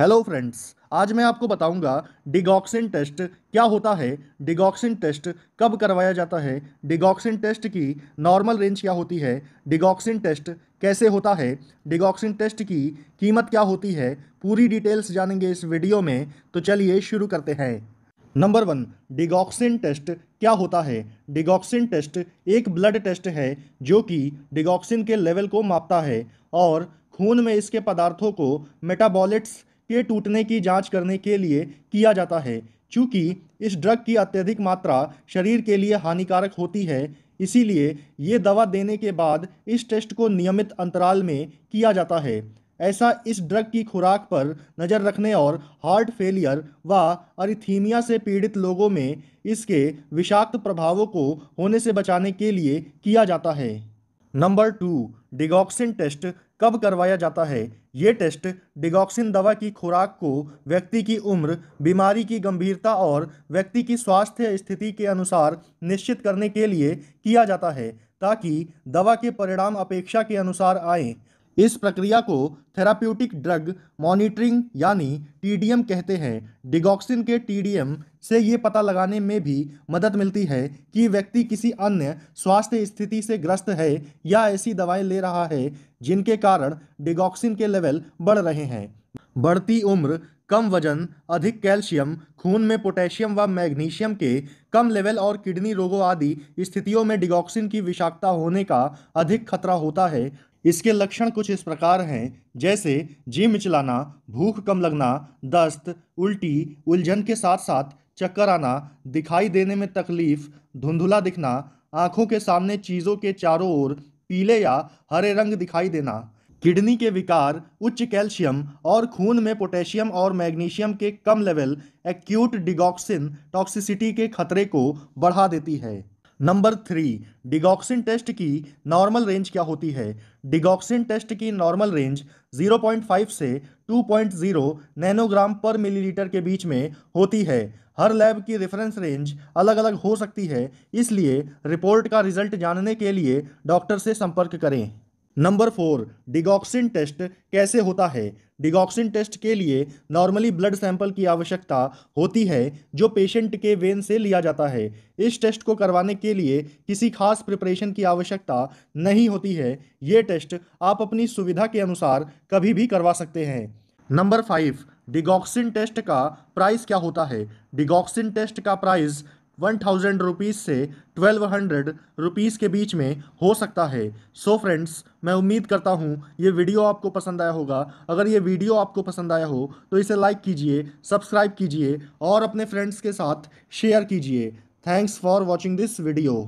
hello friends आज मैं आपको बताऊंगा डिगॉक्सिन टेस्ट क्या होता है डिगॉक्सिन टेस्ट कब करवाया जाता है डिगॉक्सिन टेस्ट की नॉर्मल रेंज क्या होती है डिगॉक्सिन टेस्ट कैसे होता है डिगॉक्सिन टेस्ट की कीमत क्या होती है पूरी डिटेल्स जानेंगे इस वीडियो में तो चलिए शुरू करते हैं नंबर वन डिगॉक्सिन टेस्ट क्या होता है डिगॉक्सिन टेस्ट एक ब्लड टेस्ट है जो कि डिगॉक्सिन के लेवल को मापता है और खून में इसके पदार्थों को मेटाबॉलिट्स के टूटने की जांच करने के लिए किया जाता है चूँकि इस ड्रग की अत्यधिक मात्रा शरीर के लिए हानिकारक होती है इसीलिए ये दवा देने के बाद इस टेस्ट को नियमित अंतराल में किया जाता है ऐसा इस ड्रग की खुराक पर नज़र रखने और हार्ट फेलियर व अरिथीमिया से पीड़ित लोगों में इसके विषाक्त प्रभावों को होने से बचाने के लिए किया जाता है नंबर टू डिगॉक्सिन टेस्ट कब करवाया जाता है ये टेस्ट डिगॉक्सिन दवा की खुराक को व्यक्ति की उम्र बीमारी की गंभीरता और व्यक्ति की स्वास्थ्य स्थिति के अनुसार निश्चित करने के लिए किया जाता है ताकि दवा के परिणाम अपेक्षा के अनुसार आएँ इस प्रक्रिया को थेराप्यूटिक ड्रग मॉनिटरिंग यानी टीडीएम कहते हैं डिगॉक्सिन के टीडीएम से ये पता लगाने में भी मदद मिलती है कि व्यक्ति किसी अन्य स्वास्थ्य स्थिति से ग्रस्त है या ऐसी दवाएं ले रहा है जिनके कारण डिगॉक्सिन के लेवल बढ़ रहे हैं बढ़ती उम्र कम वजन अधिक कैल्शियम खून में पोटेशियम व मैग्नीशियम के कम लेवल और किडनी रोगों आदि स्थितियों में डिगॉक्सिन की विषाक्तता होने का अधिक खतरा होता है इसके लक्षण कुछ इस प्रकार हैं जैसे जी मिचलाना भूख कम लगना दस्त उल्टी उलझन के साथ साथ चक्कर आना दिखाई देने में तकलीफ धुंधला दिखना आँखों के सामने चीज़ों के चारों ओर पीले या हरे रंग दिखाई देना किडनी के विकार उच्च कैल्शियम और खून में पोटेशियम और मैग्नीशियम के कम लेवल एक्यूट डिगॉक्सिन टॉक्सिसिटी के खतरे को बढ़ा देती है नंबर थ्री डिगॉक्सिन टेस्ट की नॉर्मल रेंज क्या होती है डिगॉक्सिन टेस्ट की नॉर्मल रेंज 0.5 से 2.0 नैनोग्राम पर मिलीलीटर के बीच में होती है हर लैब की रेफरेंस रेंज अलग अलग हो सकती है इसलिए रिपोर्ट का रिजल्ट जानने के लिए डॉक्टर से संपर्क करें नंबर फोर डिगॉक्सिन टेस्ट कैसे होता है डिगॉक्सिन टेस्ट के लिए नॉर्मली ब्लड सैंपल की आवश्यकता होती है जो पेशेंट के वेन से लिया जाता है इस टेस्ट को करवाने के लिए किसी खास प्रिपरेशन की आवश्यकता नहीं होती है ये टेस्ट आप अपनी सुविधा के अनुसार कभी भी करवा सकते हैं नंबर फाइव डिगॉक्सिन टेस्ट का प्राइस क्या होता है डिगॉक्सिन टेस्ट का प्राइस वन थाउजेंड रुपीज़ से ट्वेल्व हंड्रेड रुपीज़ के बीच में हो सकता है सो so फ्रेंड्स मैं उम्मीद करता हूँ ये वीडियो आपको पसंद आया होगा अगर ये वीडियो आपको पसंद आया हो तो इसे लाइक कीजिए सब्सक्राइब कीजिए और अपने फ्रेंड्स के साथ शेयर कीजिए thanks for watching this video